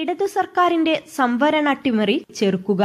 ഇടതു സർക്കാരിന്റെ സംവരണ അട്ടിമറി ചെറുക്കുക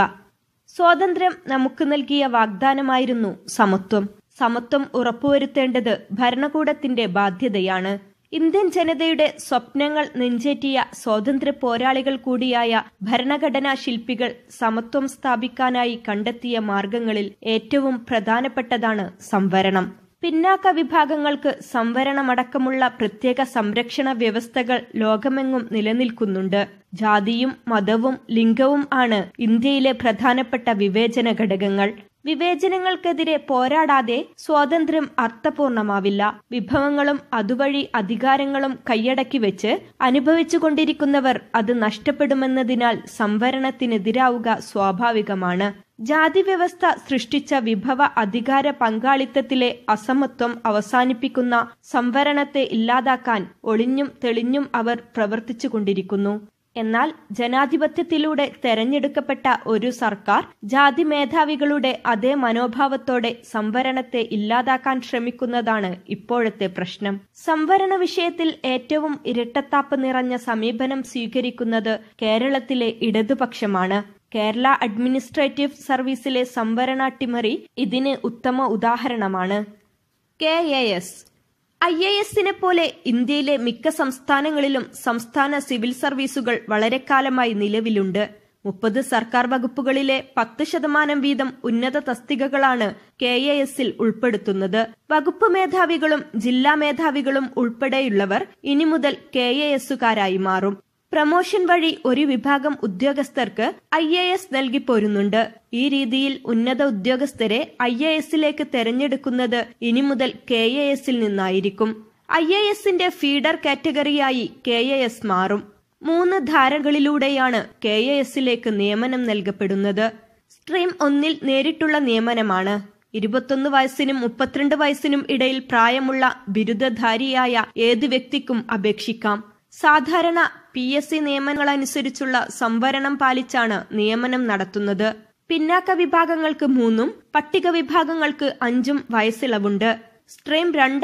സ്വാതന്ത്ര്യം നമുക്ക് നൽകിയ വാഗ്ദാനമായിരുന്നു സമത്വം സമത്വം ഉറപ്പുവരുത്തേണ്ടത് ഭരണകൂടത്തിന്റെ ബാധ്യതയാണ് ഇന്ത്യൻ ജനതയുടെ സ്വപ്നങ്ങൾ നെഞ്ചേറ്റിയ സ്വാതന്ത്ര്യ പോരാളികൾ കൂടിയായ ഭരണഘടനാ ശില്പികൾ സമത്വം സ്ഥാപിക്കാനായി കണ്ടെത്തിയ മാർഗങ്ങളിൽ ഏറ്റവും പ്രധാനപ്പെട്ടതാണ് സംവരണം പിന്നാക്ക വിഭാഗങ്ങൾക്ക് സംവരണമടക്കമുള്ള പ്രത്യേക സംരക്ഷണ വ്യവസ്ഥകൾ ലോകമെങ്ങും നിലനിൽക്കുന്നുണ്ട് ജാതിയും മതവും ലിംഗവും ആണ് ഇന്ത്യയിലെ പ്രധാനപ്പെട്ട വിവേചന ഘടകങ്ങൾ വിവേചനങ്ങൾക്കെതിരെ പോരാടാതെ സ്വാതന്ത്ര്യം അർത്ഥപൂർണമാവില്ല വിഭവങ്ങളും അതുവഴി അധികാരങ്ങളും കൈയടക്കി വെച്ച് അനുഭവിച്ചുകൊണ്ടിരിക്കുന്നവർ അത് നഷ്ടപ്പെടുമെന്നതിനാൽ സംവരണത്തിനെതിരാവുക സ്വാഭാവികമാണ് ജാതി വ്യവസ്ഥ സൃഷ്ടിച്ച വിഭവ അധികാര പങ്കാളിത്തത്തിലെ അസമത്വം അവസാനിപ്പിക്കുന്ന സംവരണത്തെ ഇല്ലാതാക്കാൻ ഒളിഞ്ഞും തെളിഞ്ഞും അവർ പ്രവർത്തിച്ചുകൊണ്ടിരിക്കുന്നു എന്നാൽ ജനാധിപത്യത്തിലൂടെ തെരഞ്ഞെടുക്കപ്പെട്ട ഒരു സർക്കാർ ജാതി മേധാവികളുടെ അതേ മനോഭാവത്തോടെ സംവരണത്തെ ഇല്ലാതാക്കാൻ ശ്രമിക്കുന്നതാണ് ഇപ്പോഴത്തെ പ്രശ്നം സംവരണ വിഷയത്തിൽ ഏറ്റവും ഇരട്ടത്താപ്പ് നിറഞ്ഞ സമീപനം സ്വീകരിക്കുന്നത് കേരളത്തിലെ ഇടതുപക്ഷമാണ് കേരള അഡ്മിനിസ്ട്രേറ്റീവ് സർവീസിലെ സംവരണ അട്ടിമറി ഇതിന് ഉത്തമ ഉദാഹരണമാണ് K A S I A എസിനെ പോലെ ഇന്ത്യയിലെ മിക്ക സംസ്ഥാനങ്ങളിലും സംസ്ഥാന സിവിൽ സർവീസുകൾ വളരെക്കാലമായി നിലവിലുണ്ട് മുപ്പത് സർക്കാർ വകുപ്പുകളിലെ പത്ത് ശതമാനം വീതം ഉന്നത തസ്തികകളാണ് കെ എ എസിൽ ഉൾപ്പെടുത്തുന്നത് വകുപ്പ് മേധാവികളും ജില്ലാ മേധാവികളും ഉൾപ്പെടെയുള്ളവർ ഇനി മുതൽ കെ എ എസുകാരായി മാറും പ്രമോഷൻ വഴി ഒരു വിഭാഗം ഉദ്യോഗസ്ഥർക്ക് ഐ എ എസ് പോരുന്നുണ്ട് ഈ രീതിയിൽ ഉന്നത ഉദ്യോഗസ്ഥരെ ഐ എ എസിലേക്ക് തെരഞ്ഞെടുക്കുന്നത് ഇനി മുതൽ കെ എ എസിൽ നിന്നായിരിക്കും ഐ എ എസിന്റെ ഫീഡർ കാറ്റഗറിയായി കെ എ എസ് മാറും മൂന്ന് ധാരകളിലൂടെയാണ് കെ എ എസിലേക്ക് നിയമനം നൽകപ്പെടുന്നത് സ്ട്രീം ഒന്നിൽ നേരിട്ടുള്ള നിയമനമാണ് ഇരുപത്തൊന്ന് വയസ്സിനും മുപ്പത്തിരണ്ട് വയസ്സിനും ഇടയിൽ പ്രായമുള്ള ബിരുദധാരിയായ ഏത് വ്യക്തിക്കും അപേക്ഷിക്കാം സാധാരണ പി എസ് സി നിയമങ്ങളനുസരിച്ചുള്ള സംവരണം പാലിച്ചാണ് നിയമനം നടത്തുന്നത് പിന്നാക്ക വിഭാഗങ്ങൾക്ക് മൂന്നും പട്ടിക വിഭാഗങ്ങൾക്ക് അഞ്ചും വയസ്സിളവുണ്ട് സ്ട്രീം രണ്ടനുസരിച്ച്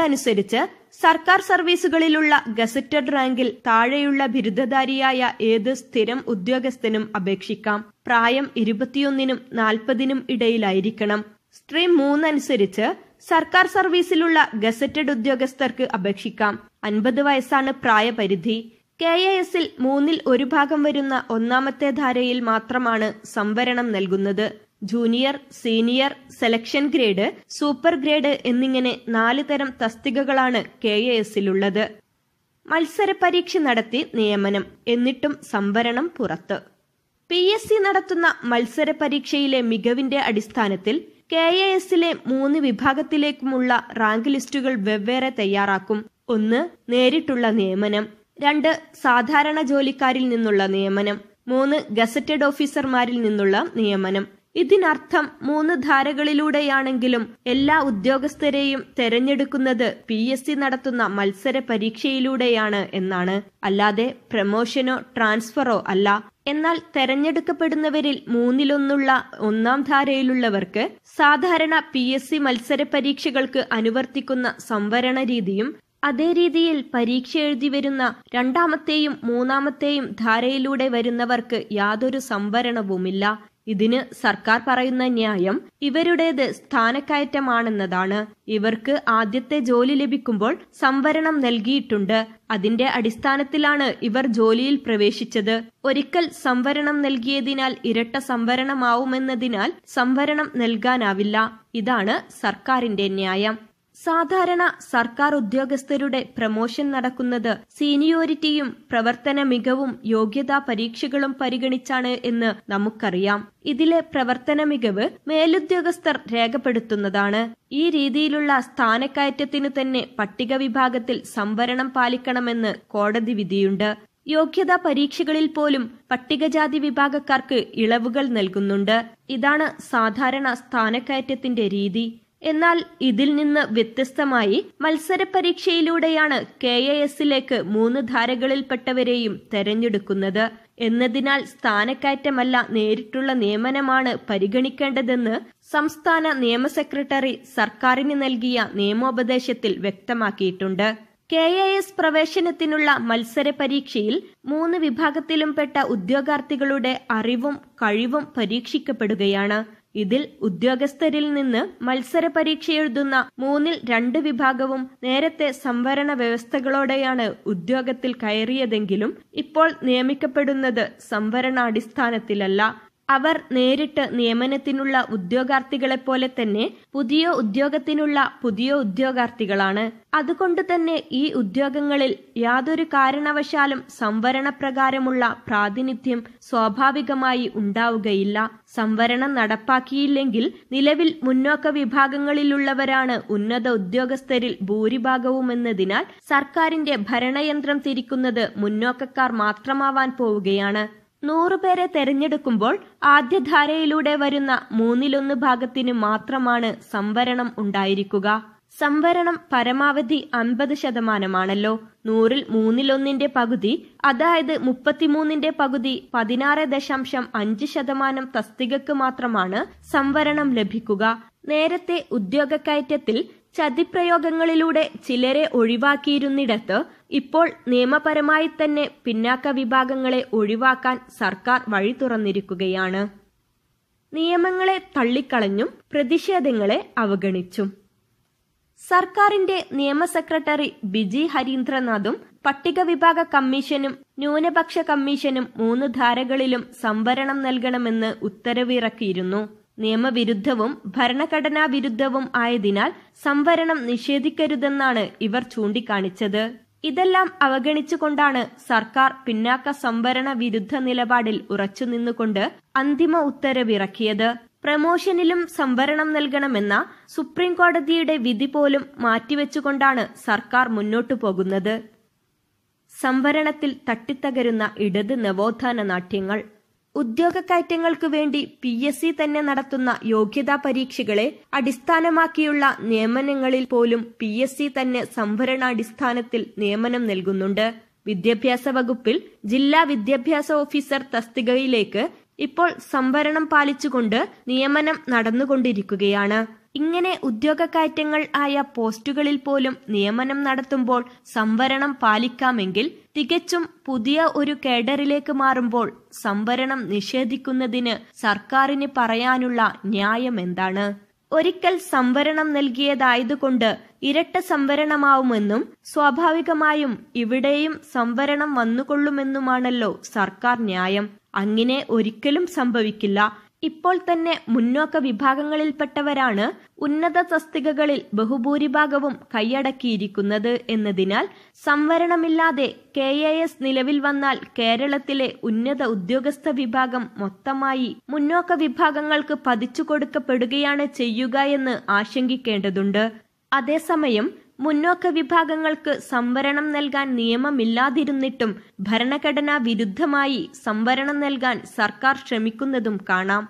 അനുസരിച്ച് സർക്കാർ സർവീസുകളിലുള്ള ഗസറ്റഡ് റാങ്കിൽ താഴെയുള്ള ബിരുദധാരിയായ ഏത് സ്ഥിരം ഉദ്യോഗസ്ഥനും അപേക്ഷിക്കാം പ്രായം ഇരുപത്തിയൊന്നിനും നാൽപ്പതിനും ഇടയിലായിരിക്കണം സ്ട്രീം മൂന്നനുസരിച്ച് സർക്കാർ സർവീസിലുള്ള ഗസറ്റഡ് ഉദ്യോഗസ്ഥർക്ക് അപേക്ഷിക്കാം അൻപത് വയസ്സാണ് പ്രായപരിധി കെ എ എസിൽ മൂന്നിൽ ഒരു ഭാഗം വരുന്ന ഒന്നാമത്തെ ധാരയിൽ മാത്രമാണ് സംവരണം നൽകുന്നത് junior senior selection grade super grade എന്നിങ്ങനെ നാല് തരം തസ്തികകളാണ് കെ എ എസിലുള്ളത് മത്സര പരീക്ഷ നടത്തി നിയമനം എന്നിട്ടും സംവരണം പുറത്ത് പി എസ് സി നടത്തുന്ന മത്സര പരീക്ഷയിലെ മികവിന്റെ അടിസ്ഥാനത്തിൽ കെ എ എസിലെ മൂന്ന് വിഭാഗത്തിലേക്കുമുള്ള റാങ്ക് ലിസ്റ്റുകൾ വെവ്വേറെ തയ്യാറാക്കും ഒന്ന് നേരിട്ടുള്ള നിയമനം രണ്ട് സാധാരണ ജോലിക്കാരിൽ നിന്നുള്ള നിയമനം മൂന്ന് ഗസറ്റഡ് ഓഫീസർമാരിൽ നിന്നുള്ള നിയമനം ഇതിനർത്ഥം മൂന്ന് ധാരകളിലൂടെയാണെങ്കിലും എല്ലാ ഉദ്യോഗസ്ഥരെയും തെരഞ്ഞെടുക്കുന്നത് പി എസ് സി നടത്തുന്ന മത്സര പരീക്ഷയിലൂടെയാണ് എന്നാണ് അല്ലാതെ പ്രമോഷനോ ട്രാൻസ്ഫറോ അല്ല എന്നാൽ തെരഞ്ഞെടുക്കപ്പെടുന്നവരിൽ മൂന്നിലൊന്നുള്ള ഒന്നാം ധാരയിലുള്ളവർക്ക് സാധാരണ പി എസ് സി മത്സര പരീക്ഷകൾക്ക് അനുവർത്തിക്കുന്ന സംവരണ രീതിയും അതേ രീതിയിൽ പരീക്ഷ എഴുതി വരുന്ന രണ്ടാമത്തെയും മൂന്നാമത്തെയും ധാരയിലൂടെ വരുന്നവർക്ക് യാതൊരു സംവരണവുമില്ല ഇതിന് സർക്കാർ പറയുന്ന ന്യായം ഇവരുടേത് സ്ഥാനക്കയറ്റമാണെന്നതാണ് ഇവർക്ക് ആദ്യത്തെ ജോലി ലഭിക്കുമ്പോൾ സംവരണം നൽകിയിട്ടുണ്ട് അതിന്റെ അടിസ്ഥാനത്തിലാണ് ഇവർ ജോലിയിൽ പ്രവേശിച്ചത് ഒരിക്കൽ സംവരണം നൽകിയതിനാൽ ഇരട്ട സംവരണമാവുമെന്നതിനാൽ സംവരണം നൽകാനാവില്ല ഇതാണ് സർക്കാരിന്റെ ന്യായം സാധാരണ സർക്കാർ ഉദ്യോഗസ്ഥരുടെ പ്രമോഷൻ നടക്കുന്നത് സീനിയോരിറ്റിയും പ്രവർത്തന മികവും യോഗ്യതാ പരീക്ഷകളും പരിഗണിച്ചാണ് എന്ന് നമുക്കറിയാം ഇതിലെ പ്രവർത്തന മികവ് മേലുദ്യോഗസ്ഥർ രേഖപ്പെടുത്തുന്നതാണ് ഈ രീതിയിലുള്ള സ്ഥാനക്കയറ്റത്തിനു തന്നെ പട്ടിക വിഭാഗത്തിൽ സംവരണം പാലിക്കണമെന്ന് കോടതി വിധിയുണ്ട് യോഗ്യതാ പരീക്ഷകളിൽ പോലും പട്ടികജാതി വിഭാഗക്കാർക്ക് ഇളവുകൾ നൽകുന്നുണ്ട് ഇതാണ് സാധാരണ സ്ഥാനക്കയറ്റത്തിന്റെ രീതി എന്നാൽ ഇതിൽ നിന്ന് വ്യത്യസ്തമായി മത്സര പരീക്ഷയിലൂടെയാണ് കെ എ എസിലേക്ക് മൂന്ന് ധാരകളിൽപ്പെട്ടവരെയും തെരഞ്ഞെടുക്കുന്നത് എന്നതിനാൽ സ്ഥാനക്കയറ്റമല്ല നേരിട്ടുള്ള നിയമനമാണ് പരിഗണിക്കേണ്ടതെന്ന് സംസ്ഥാന നിയമ സെക്രട്ടറി സർക്കാരിന് നൽകിയ നിയമോപദേശത്തിൽ വ്യക്തമാക്കിയിട്ടുണ്ട് കെ എ എസ് പ്രവേശനത്തിനുള്ള മത്സര പരീക്ഷയിൽ മൂന്ന് വിഭാഗത്തിലും പെട്ട ഉദ്യോഗാർത്ഥികളുടെ അറിവും കഴിവും പരീക്ഷിക്കപ്പെടുകയാണ് ഇതിൽ ഉദ്യോഗസ്ഥരിൽ നിന്ന് മത്സര പരീക്ഷ എഴുതുന്ന മൂന്നിൽ രണ്ട് വിഭാഗവും നേരത്തെ സംവരണ വ്യവസ്ഥകളോടെയാണ് ഉദ്യോഗത്തിൽ കയറിയതെങ്കിലും ഇപ്പോൾ നിയമിക്കപ്പെടുന്നത് സംവരണാടിസ്ഥാനത്തിലല്ല അവർ നേരിട്ട് നിയമനത്തിനുള്ള ഉദ്യോഗാർത്ഥികളെപ്പോലെ തന്നെ പുതിയ ഉദ്യോഗത്തിനുള്ള പുതിയ ഉദ്യോഗാർത്ഥികളാണ് അതുകൊണ്ട് തന്നെ ഈ ഉദ്യോഗങ്ങളിൽ യാതൊരു കാരണവശാലും സംവരണപ്രകാരമുള്ള പ്രാതിനിധ്യം സ്വാഭാവികമായി ഉണ്ടാവുകയില്ല സംവരണം നടപ്പാക്കിയില്ലെങ്കിൽ നിലവിൽ മുന്നോക്ക വിഭാഗങ്ങളിലുള്ളവരാണ് ഉന്നത ഉദ്യോഗസ്ഥരിൽ ഭൂരിഭാഗവുമെന്നതിനാൽ സർക്കാരിന്റെ ഭരണയന്ത്രം തിരിക്കുന്നത് മുന്നോക്കക്കാർ മാത്രമാവാൻ പോവുകയാണ് നൂറുപേരെ തെരഞ്ഞെടുക്കുമ്പോൾ ആദ്യധാരയിലൂടെ വരുന്ന മൂന്നിലൊന്ന് ഭാഗത്തിന് മാത്രമാണ് സംവരണം ഉണ്ടായിരിക്കുക സംവരണം പരമാവധി അൻപത് ശതമാനമാണല്ലോ നൂറിൽ മൂന്നിലൊന്നിന്റെ പകുതി അതായത് മുപ്പത്തിമൂന്നിന്റെ പകുതി പതിനാറ് ദശാംശം അഞ്ച് ശതമാനം തസ്തികക്ക് മാത്രമാണ് സംവരണം ലഭിക്കുക നേരത്തെ ഉദ്യോഗക്കയറ്റത്തിൽ ചതിപ്രയോഗങ്ങളിലൂടെ ചിലരെ ഒഴിവാക്കിയിരുന്നിടത്ത് ഇപ്പോൾ നിയമപരമായി തന്നെ പിന്നാക്ക വിഭാഗങ്ങളെ ഒഴിവാക്കാൻ സർക്കാർ വഴി തുറന്നിരിക്കുകയാണ് നിയമങ്ങളെ തള്ളിക്കളഞ്ഞും പ്രതിഷേധങ്ങളെ അവഗണിച്ചും സർക്കാരിന്റെ നിയമ സെക്രട്ടറി ബിജി ഹരീന്ദ്രനാഥും പട്ടിക വിഭാഗ കമ്മീഷനും ന്യൂനപക്ഷ കമ്മീഷനും മൂന്ന് ധാരകളിലും സംവരണം നൽകണമെന്ന് ഉത്തരവിറക്കിയിരുന്നു നിയമവിരുദ്ധവും ഭരണഘടനാ വിരുദ്ധവും ആയതിനാൽ സംവരണം നിഷേധിക്കരുതെന്നാണ് ഇവർ ചൂണ്ടിക്കാണിച്ചത് ഇതെല്ലാം അവഗണിച്ചുകൊണ്ടാണ് സർക്കാർ പിന്നാക്ക സംവരണ വിരുദ്ധ നിലപാടിൽ ഉറച്ചുനിന്നുകൊണ്ട് അന്തിമ ഉത്തരവിറക്കിയത് പ്രമോഷനിലും സംവരണം നൽകണമെന്ന സുപ്രീം കോടതിയുടെ വിധി പോലും മാറ്റിവെച്ചുകൊണ്ടാണ് സർക്കാർ മുന്നോട്ടു പോകുന്നത് സംവരണത്തിൽ തട്ടിത്തകരുന്ന ഇടത് നവോത്ഥാന നാട്യങ്ങൾ ഉദ്യോഗക്കയറ്റങ്ങൾക്കു വേണ്ടി പി എസ് സി തന്നെ നടത്തുന്ന യോഗ്യതാ പരീക്ഷകളെ അടിസ്ഥാനമാക്കിയുള്ള നിയമനങ്ങളിൽ പോലും പി എസ് സി തന്നെ സംവരണാടിസ്ഥാനത്തിൽ നിയമനം നൽകുന്നുണ്ട് വിദ്യാഭ്യാസ വകുപ്പിൽ ജില്ലാ വിദ്യാഭ്യാസ ഓഫീസർ തസ്തികയിലേക്ക് ഇപ്പോൾ സംവരണം പാലിച്ചുകൊണ്ട് നിയമനം നടന്നുകൊണ്ടിരിക്കുകയാണ് ഇങ്ങനെ ഉദ്യോഗക്കയറ്റങ്ങൾ ആയ പോസ്റ്റുകളിൽ പോലും നിയമനം നടത്തുമ്പോൾ സംവരണം പാലിക്കാമെങ്കിൽ തികച്ചും പുതിയ ഒരു കേഡറിലേക്ക് മാറുമ്പോൾ സംവരണം നിഷേധിക്കുന്നതിന് സർക്കാരിന് പറയാനുള്ള ന്യായം എന്താണ് ഒരിക്കൽ സംവരണം നൽകിയതായതുകൊണ്ട് ഇരട്ട സംവരണമാവുമെന്നും സ്വാഭാവികമായും ഇവിടെയും സംവരണം വന്നുകൊള്ളുമെന്നുമാണല്ലോ സർക്കാർ ന്യായം അങ്ങനെ ഒരിക്കലും സംഭവിക്കില്ല ഇപ്പോൾ തന്നെ മുന്നോക്ക വിഭാഗങ്ങളിൽപ്പെട്ടവരാണ് ഉന്നത തസ്തികകളിൽ ബഹുഭൂരിഭാഗവും കൈയടക്കിയിരിക്കുന്നത് എന്നതിനാൽ സംവരണമില്ലാതെ കെ എ എസ് നിലവിൽ വന്നാൽ കേരളത്തിലെ ഉന്നത ഉദ്യോഗസ്ഥ വിഭാഗം മൊത്തമായി മുന്നോക്ക വിഭാഗങ്ങൾക്ക് പതിച്ചു കൊടുക്കപ്പെടുകയാണ് ചെയ്യുക എന്ന് ആശങ്കിക്കേണ്ടതുണ്ട് അതേസമയം മുന്നോക്ക വിഭാഗങ്ങൾക്ക് സംവരണം നൽകാൻ നിയമമില്ലാതിരുന്നിട്ടും ഭരണഘടനാ വിരുദ്ധമായി സംവരണം നൽകാൻ സർക്കാർ ശ്രമിക്കുന്നതും കാണാം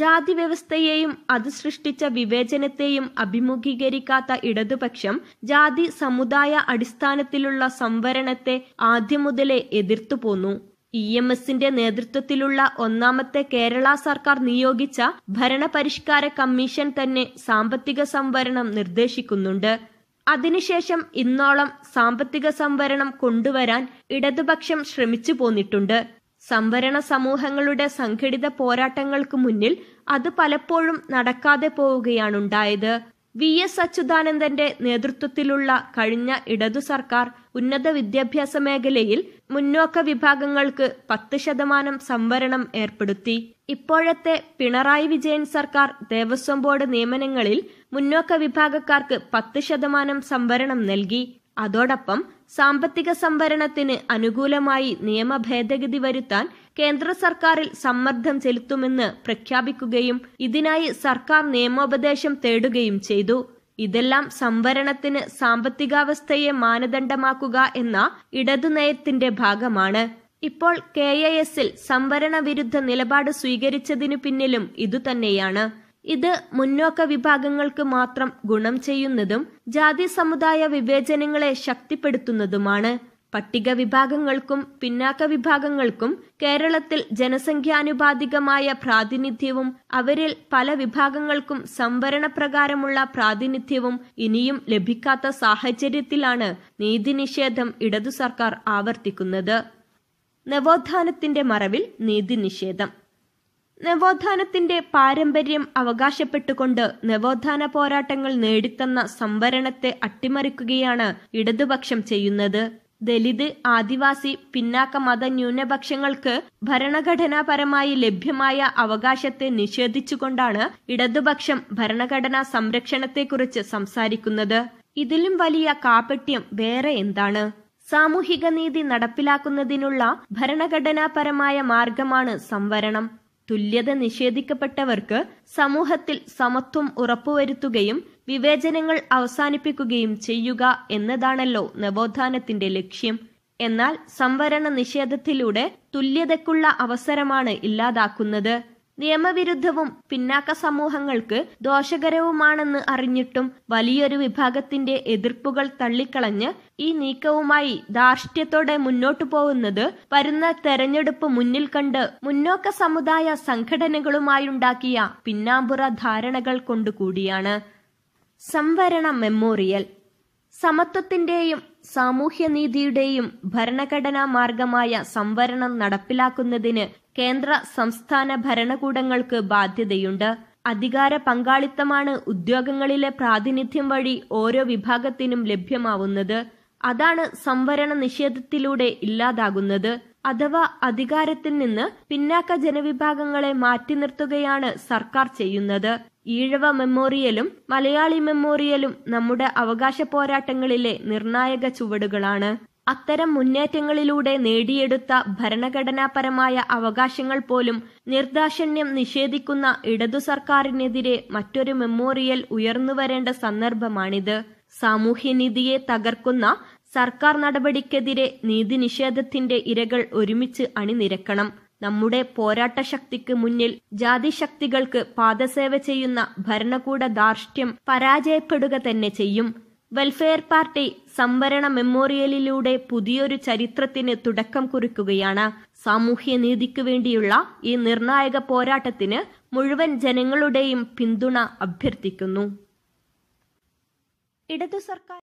ജാതി വ്യവസ്ഥയെയും അത് സൃഷ്ടിച്ച വിവേചനത്തെയും അഭിമുഖീകരിക്കാത്ത ഇടതുപക്ഷം ജാതി സമുദായ അടിസ്ഥാനത്തിലുള്ള സംവരണത്തെ ആദ്യം മുതലേ എതിർത്തു പോന്നു ഇ എം എസിന്റെ നേതൃത്വത്തിലുള്ള ഒന്നാമത്തെ കേരള സർക്കാർ നിയോഗിച്ച ഭരണപരിഷ്കാര കമ്മീഷൻ തന്നെ സാമ്പത്തിക സംവരണം നിർദ്ദേശിക്കുന്നുണ്ട് അതിനുശേഷം ഇന്നോളം സാമ്പത്തിക സംവരണം കൊണ്ടുവരാൻ ഇടതുപക്ഷം ശ്രമിച്ചു പോന്നിട്ടുണ്ട് സംവരണ സമൂഹങ്ങളുടെ സംഘടിത പോരാട്ടങ്ങൾക്ക് മുന്നിൽ അത് പലപ്പോഴും നടക്കാതെ പോവുകയാണുണ്ടായത് വി എസ് അച്യുതാനന്ദന്റെ നേതൃത്വത്തിലുള്ള കഴിഞ്ഞ ഇടതു സർക്കാർ ഉന്നത വിദ്യാഭ്യാസ മേഖലയിൽ മുന്നോക്ക വിഭാഗങ്ങൾക്ക് പത്ത് ശതമാനം സംവരണം ഏർപ്പെടുത്തി ഇപ്പോഴത്തെ പിണറായി വിജയൻ സർക്കാർ ദേവസ്വം ബോർഡ് നിയമനങ്ങളിൽ മുന്നോക്ക വിഭാഗക്കാർക്ക് പത്ത് ശതമാനം സംവരണം നൽകി അതോടൊപ്പം സാമ്പത്തിക സംവരണത്തിന് അനുകൂലമായി നിയമ ഭേദഗതി വരുത്താൻ കേന്ദ്ര സർക്കാരിൽ സമ്മർദ്ദം ചെലുത്തുമെന്ന് പ്രഖ്യാപിക്കുകയും ഇതിനായി സർക്കാർ നിയമോപദേശം തേടുകയും ചെയ്തു ഇതെല്ലാം സംവരണത്തിന് സാമ്പത്തികാവസ്ഥയെ മാനദണ്ഡമാക്കുക എന്ന ഇടതുനയത്തിന്റെ ഭാഗമാണ് ഇപ്പോൾ കെ എ എസിൽ സംവരണ വിരുദ്ധ നിലപാട് സ്വീകരിച്ചതിനു പിന്നിലും ഇതുതന്നെയാണ് ഇത് മുന്നോക്ക വിഭാഗങ്ങൾക്ക് മാത്രം ഗുണം ചെയ്യുന്നതും ജാതി സമുദായ വിവേചനങ്ങളെ ശക്തിപ്പെടുത്തുന്നതുമാണ് പട്ടിക വിഭാഗങ്ങൾക്കും പിന്നാക്ക വിഭാഗങ്ങൾക്കും കേരളത്തിൽ ജനസംഖ്യാനുപാതികമായ പ്രാതിനിധ്യവും അവരിൽ പല വിഭാഗങ്ങൾക്കും സംവരണ പ്രകാരമുള്ള പ്രാതിനിധ്യവും ഇനിയും ലഭിക്കാത്ത സാഹചര്യത്തിലാണ് നീതിനിഷേധം ഇടതു സർക്കാർ ആവർത്തിക്കുന്നത് നവോത്ഥാനത്തിന്റെ മറവിൽ നീതിനിഷേധം നവോത്ഥാനത്തിന്റെ പാരമ്പര്യം അവകാശപ്പെട്ടുകൊണ്ട് നവോത്ഥാന പോരാട്ടങ്ങൾ നേടിത്തന്ന സംവരണത്തെ അട്ടിമറിക്കുകയാണ് ഇടതുപക്ഷം ചെയ്യുന്നത് ദലിത് ആദിവാസി പിന്നാക്ക മത ന്യൂനപക്ഷങ്ങൾക്ക് ഭരണഘടനാപരമായി ലഭ്യമായ അവകാശത്തെ നിഷേധിച്ചുകൊണ്ടാണ് ഇടതുപക്ഷം ഭരണഘടനാ സംരക്ഷണത്തെക്കുറിച്ച് സംസാരിക്കുന്നത് ഇതിലും വലിയ കാപട്യം വേറെ എന്താണ് സാമൂഹിക നീതി നടപ്പിലാക്കുന്നതിനുള്ള ഭരണഘടനാപരമായ മാർഗമാണ് സംവരണം തുല്യത നിഷേധിക്കപ്പെട്ടവർക്ക് സമൂഹത്തിൽ സമത്വം ഉറപ്പുവരുത്തുകയും വിവേചനങ്ങൾ അവസാനിപ്പിക്കുകയും ചെയ്യുക എന്നതാണല്ലോ നവോത്ഥാനത്തിന്റെ ലക്ഷ്യം എന്നാൽ സംവരണ നിഷേധത്തിലൂടെ തുല്യതയ്ക്കുള്ള അവസരമാണ് ഇല്ലാതാക്കുന്നത് നിയമവിരുദ്ധവും പിന്നാക്ക സമൂഹങ്ങൾക്ക് ദോഷകരവുമാണെന്ന് അറിഞ്ഞിട്ടും വലിയൊരു വിഭാഗത്തിന്റെ എതിർപ്പുകൾ തള്ളിക്കളഞ്ഞ് ഈ നീക്കവുമായി ധാർഷ്ട്യത്തോടെ മുന്നോട്ടു പോകുന്നത് വരുന്ന തെരഞ്ഞെടുപ്പ് മുന്നിൽ കണ്ട് മുന്നോക്ക സമുദായ സംഘടനകളുമായുണ്ടാക്കിയ പിന്നാമ്പുറ ധാരണകൾ കൊണ്ടുകൂടിയാണ് സംവരണ മെമ്മോറിയൽ സമത്വത്തിന്റെയും സാമൂഹ്യനീതിയുടെയും ഭരണഘടനാ മാർഗമായ സംവരണം നടപ്പിലാക്കുന്നതിന് കേന്ദ്ര സംസ്ഥാന ഭരണകൂടങ്ങൾക്ക് ബാധ്യതയുണ്ട് അധികാര പങ്കാളിത്തമാണ് ഉദ്യോഗങ്ങളിലെ പ്രാതിനിധ്യം വഴി ഓരോ വിഭാഗത്തിനും ലഭ്യമാവുന്നത് അതാണ് സംവരണ നിഷേധത്തിലൂടെ ഇല്ലാതാകുന്നത് അഥവാ അധികാരത്തിൽ നിന്ന് പിന്നാക്ക ജനവിഭാഗങ്ങളെ മാറ്റി നിർത്തുകയാണ് സർക്കാർ ചെയ്യുന്നത് ഈഴവ മെമ്മോറിയലും മലയാളി മെമ്മോറിയലും നമ്മുടെ അവകാശ പോരാട്ടങ്ങളിലെ നിർണായക ചുവടുകളാണ് അത്തരം മുന്നേറ്റങ്ങളിലൂടെ നേടിയെടുത്ത ഭരണഘടനാപരമായ അവകാശങ്ങൾ പോലും നിർദാഷണ്യം നിഷേധിക്കുന്ന ഇടതു സർക്കാരിനെതിരെ മറ്റൊരു മെമ്മോറിയൽ ഉയർന്നുവരേണ്ട സന്ദർഭമാണിത് സാമൂഹ്യനീതിയെ തകർക്കുന്ന സർക്കാർ നടപടിക്കെതിരെ നീതിനിഷേധത്തിന്റെ ഇരകൾ ഒരുമിച്ച് അണിനിരക്കണം നമ്മുടെ പോരാട്ട ശക്തിക്ക് മുന്നിൽ ജാതിശക്തികൾക്ക് പാദസേവ ചെയ്യുന്ന ഭരണകൂട ദാർഷ്ട്യം പരാജയപ്പെടുക തന്നെ ചെയ്യും വെൽഫെയർ പാർട്ടി സംവരണ മെമ്മോറിയലിലൂടെ പുതിയൊരു ചരിത്രത്തിന് തുടക്കം കുറിക്കുകയാണ് സാമൂഹ്യ നീതിക്ക് വേണ്ടിയുള്ള ഈ നിർണായക പോരാട്ടത്തിന് മുഴുവൻ ജനങ്ങളുടെയും പിന്തുണ അഭ്യർത്ഥിക്കുന്നു ഇടതു സർക്കാർ